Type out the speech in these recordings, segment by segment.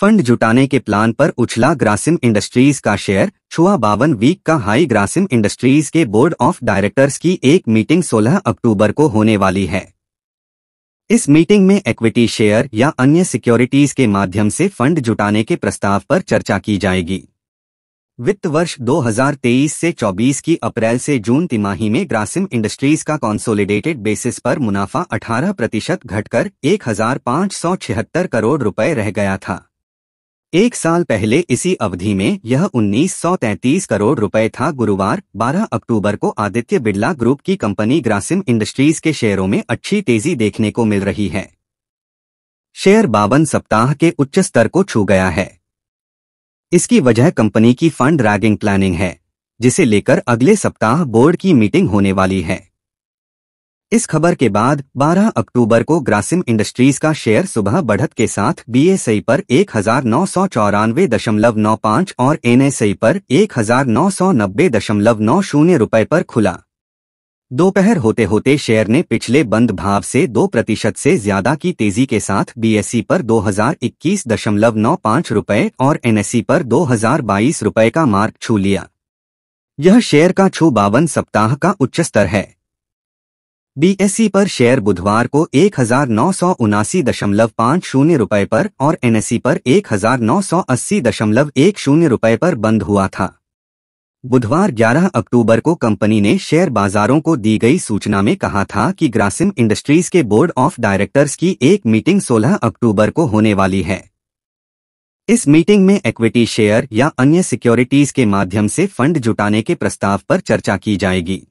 fund जुटाने के plan पर उछला ग्रासिम इंडस्ट्रीज का शेयर छुआ बावन वीक का हाई ग्रासिम इंडस्ट्रीज के बोर्ड ऑफ डायरेक्टर्स की एक मीटिंग 16 अक्टूबर को होने वाली है इस मीटिंग में इक्विटी शेयर या अन्य सिक्योरिटीज के माध्यम से फंड जुटाने के प्रस्ताव पर चर्चा की जाएगी वित्त वर्ष 2023 से 24 की अप्रैल से जून तिमाही में ग्रासिम इंडस्ट्रीज का कॉन्सोलिडेटेड बेसिस पर मुनाफा 18 प्रतिशत घटकर एक करोड़ रुपए रह गया था एक साल पहले इसी अवधि में यह 1933 करोड़ रुपए था गुरुवार 12 अक्टूबर को आदित्य बिरला ग्रुप की कंपनी ग्रासिम इंडस्ट्रीज के शेयरों में अच्छी तेजी देखने को मिल रही है शेयर बावन सप्ताह के उच्च स्तर को छू गया है इसकी वजह कंपनी की फंड रैगिंग प्लानिंग है जिसे लेकर अगले सप्ताह बोर्ड की मीटिंग होने वाली है इस खबर के बाद 12 अक्टूबर को ग्रासिम इंडस्ट्रीज का शेयर सुबह बढ़त के साथ बीएसई पर एक और एनएसई पर एक रुपए पर खुला दोपहर होते होते शेयर ने पिछले बंद भाव से दो प्रतिशत से ज्यादा की तेजी के साथ बीएसई पर दो हजार इक्कीस दशमलव नौ पाँच रुपये और एनएसई पर दो हजार बाईस का मार्क छू लिया यह शेयर का छू बावन सप्ताह का उच्च स्तर है बीएसई पर शेयर बुधवार को एक हजार नौ सौ उनासी दशमलव पाँच शून्य रुपये पर और एनएसई पर एक हजार नौ सौ अस्सी दशमलव एक शून्य रुपये पर बंद हुआ था बुधवार 11 अक्टूबर को कंपनी ने शेयर बाजारों को दी गई सूचना में कहा था कि ग्रासिम इंडस्ट्रीज के बोर्ड ऑफ डायरेक्टर्स की एक मीटिंग 16 अक्टूबर को होने वाली है इस मीटिंग में इक्विटी शेयर या अन्य सिक्योरिटीज के माध्यम से फंड जुटाने के प्रस्ताव पर चर्चा की जाएगी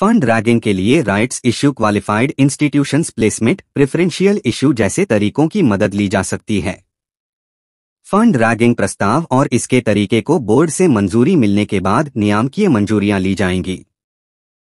फंड रैगिंग के लिए rights issue qualified institutions placement preferential issue जैसे तरीकों की मदद ली जा सकती है फंड रैगिंग प्रस्ताव और इसके तरीके को बोर्ड से मंजूरी मिलने के बाद नियामकीय मंजूरियां ली जाएंगी